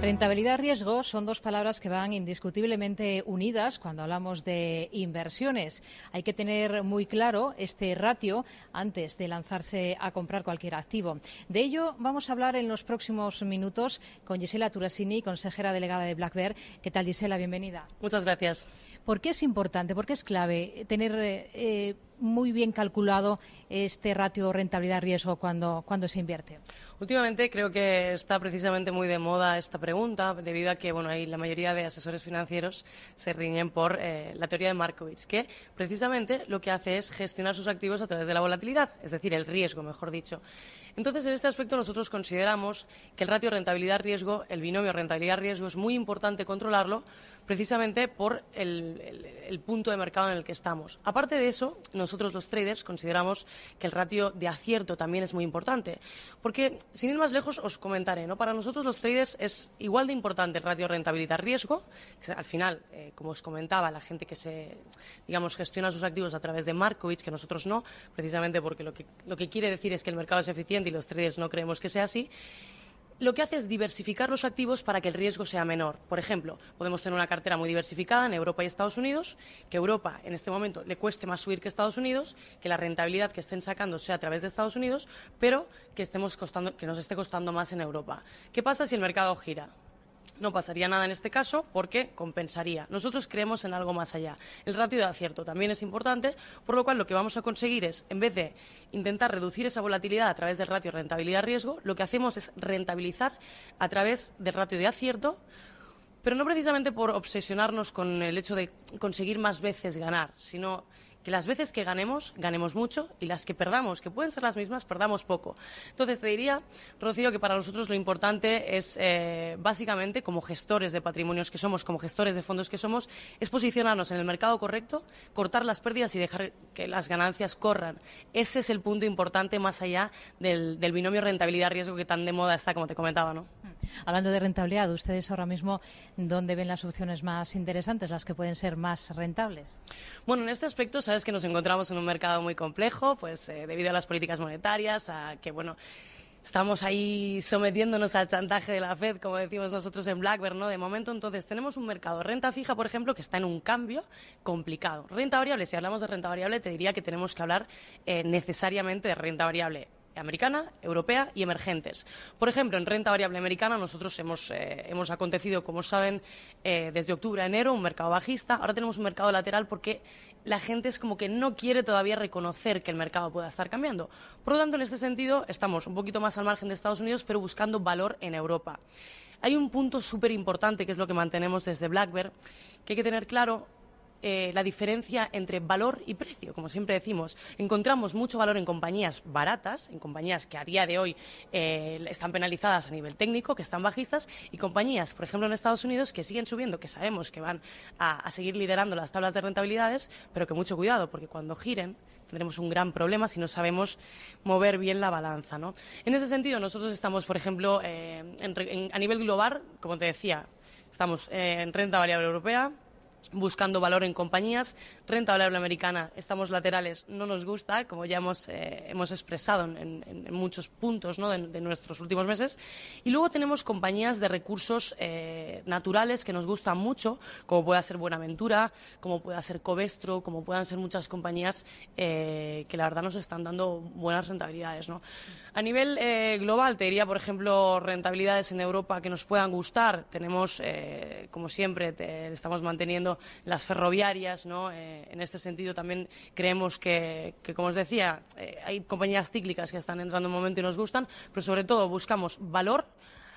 Rentabilidad riesgo son dos palabras que van indiscutiblemente unidas cuando hablamos de inversiones. Hay que tener muy claro este ratio antes de lanzarse a comprar cualquier activo. De ello vamos a hablar en los próximos minutos con Gisela Turasini, consejera delegada de Black ¿Qué tal, Gisela? Bienvenida. Muchas gracias. ¿Por qué es importante, por qué es clave tener eh, muy bien calculado este ratio rentabilidad-riesgo cuando, cuando se invierte? Últimamente creo que está precisamente muy de moda esta pregunta, debido a que bueno, ahí la mayoría de asesores financieros se riñen por eh, la teoría de Markowitz, que precisamente lo que hace es gestionar sus activos a través de la volatilidad, es decir, el riesgo, mejor dicho. Entonces, en este aspecto nosotros consideramos que el ratio rentabilidad-riesgo, el binomio rentabilidad-riesgo, es muy importante controlarlo precisamente por el, el punto de mercado en el que estamos. Aparte de eso, nos nosotros los traders consideramos que el ratio de acierto también es muy importante. Porque, sin ir más lejos, os comentaré, ¿no? Para nosotros los traders es igual de importante el ratio rentabilidad-riesgo, al final, eh, como os comentaba, la gente que se, digamos, gestiona sus activos a través de Markowitz, que nosotros no, precisamente porque lo que, lo que quiere decir es que el mercado es eficiente y los traders no creemos que sea así lo que hace es diversificar los activos para que el riesgo sea menor. Por ejemplo, podemos tener una cartera muy diversificada en Europa y Estados Unidos, que Europa en este momento le cueste más subir que Estados Unidos, que la rentabilidad que estén sacando sea a través de Estados Unidos, pero que, estemos costando, que nos esté costando más en Europa. ¿Qué pasa si el mercado gira? no pasaría nada en este caso porque compensaría. Nosotros creemos en algo más allá. El ratio de acierto también es importante, por lo cual lo que vamos a conseguir es, en vez de intentar reducir esa volatilidad a través del ratio rentabilidad-riesgo, lo que hacemos es rentabilizar a través del ratio de acierto pero no precisamente por obsesionarnos con el hecho de conseguir más veces ganar, sino que las veces que ganemos, ganemos mucho y las que perdamos, que pueden ser las mismas, perdamos poco. Entonces te diría, Rocío, que para nosotros lo importante es eh, básicamente como gestores de patrimonios que somos, como gestores de fondos que somos, es posicionarnos en el mercado correcto, cortar las pérdidas y dejar que las ganancias corran. Ese es el punto importante más allá del, binomio rentabilidad-riesgo que tan de moda está, como te comentaba, ¿no? Mm. Hablando de rentabilidad, ¿ustedes ahora mismo dónde ven las opciones más interesantes, las que pueden ser más rentables? Bueno, en este aspecto sabes que nos encontramos en un mercado muy complejo, pues eh, debido a las políticas monetarias, a que, bueno, estamos ahí sometiéndonos al chantaje de la Fed, como decimos nosotros en Blackburn, ¿no? De momento, entonces, tenemos un mercado renta fija, por ejemplo, que está en un cambio complicado. Renta variable, si hablamos de renta variable, te diría que tenemos que hablar eh, necesariamente de renta variable americana, europea y emergentes. Por ejemplo, en renta variable americana nosotros hemos, eh, hemos acontecido, como saben, eh, desde octubre a enero un mercado bajista. Ahora tenemos un mercado lateral porque la gente es como que no quiere todavía reconocer que el mercado pueda estar cambiando. Por lo tanto, en este sentido, estamos un poquito más al margen de Estados Unidos, pero buscando valor en Europa. Hay un punto súper importante, que es lo que mantenemos desde Blackbird, que hay que tener claro eh, la diferencia entre valor y precio. Como siempre decimos, encontramos mucho valor en compañías baratas, en compañías que a día de hoy eh, están penalizadas a nivel técnico, que están bajistas, y compañías, por ejemplo, en Estados Unidos, que siguen subiendo, que sabemos que van a, seguir liderando las tablas de rentabilidades, pero que mucho cuidado, porque cuando giren tendremos un gran problema si no sabemos mover bien la balanza. En ese sentido, nosotros estamos, por ejemplo, eh, a nivel global, como te decía, estamos en renta variable europea, buscando valor en compañías. Renta variable americana, estamos laterales, no nos gusta, como ya hemos, eh, hemos expresado en, muchos puntos ¿no? de, nuestros últimos meses. Y luego tenemos compañías de recursos eh, naturales que nos gustan mucho, como puede ser Buenaventura, como puede ser Covestro, como puedan ser muchas compañías eh, que la verdad nos están dando buenas rentabilidades. ¿no? A nivel global, te diría, por ejemplo, rentabilidades en Europa que nos puedan gustar. Tenemos, como siempre, estamos manteniendo las ferroviarias. ¿no? Eh, en este sentido también creemos que, como os decía, eh, hay compañías cíclicas que están entrando en un momento y nos gustan, pero sobre todo buscamos valor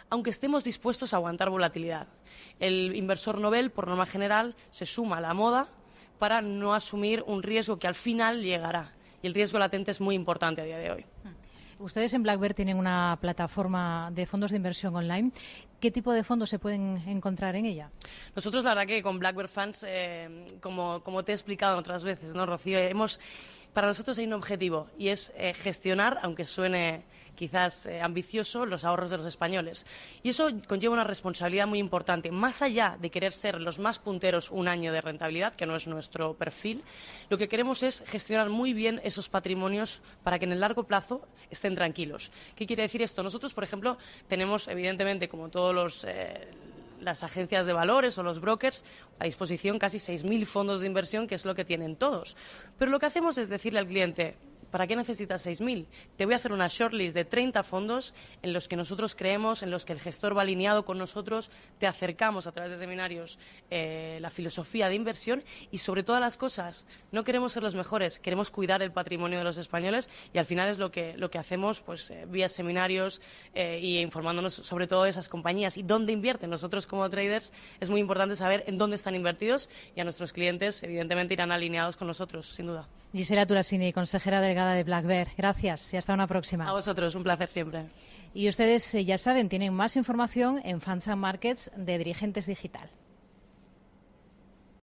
aunque estemos dispuestos a aguantar volatilidad. El inversor Nobel, por norma general, se suma a la moda para no asumir un riesgo que al final llegará. Y el riesgo latente es muy importante a día de hoy. Mm. Ustedes en Blackbird tienen una plataforma de fondos de inversión online. ¿Qué tipo de fondos se pueden encontrar en ella? Nosotros, la verdad que con Blackbird fans eh, como, como te he explicado otras veces, ¿no, Rocío? Hemos para nosotros hay un objetivo y es eh, gestionar, aunque suene quizás eh, ambicioso, los ahorros de los españoles. Y eso conlleva una responsabilidad muy importante. Más allá de querer ser los más punteros un año de rentabilidad, que no es nuestro perfil, lo que queremos es gestionar muy bien esos patrimonios para que en el largo plazo estén tranquilos. ¿Qué quiere decir esto? Nosotros, por ejemplo, tenemos, evidentemente, como todos los. Eh, las agencias de valores o los brokers a disposición casi 6.000 fondos de inversión, que es lo que tienen todos. Pero lo que hacemos es decirle al cliente, ¿Para qué necesitas 6.000? Te voy a hacer una shortlist de 30 fondos en los que nosotros creemos, en los que el gestor va alineado con nosotros, te acercamos a través de seminarios eh, la filosofía de inversión y sobre todas las cosas, no queremos ser los mejores, queremos cuidar el patrimonio de los españoles y al final es lo que, lo que hacemos pues, eh, vía seminarios e y informándonos sobre todo de esas compañías y dónde invierten. Nosotros como traders es muy importante saber en dónde están invertidos y a nuestros clientes evidentemente irán alineados con nosotros, sin duda. Gisela Tulasini, consejera delegada de Black Bear. Gracias y hasta una próxima. A vosotros, un placer siempre. Y ustedes eh, ya saben, tienen más información en Fans Markets de Dirigentes Digital.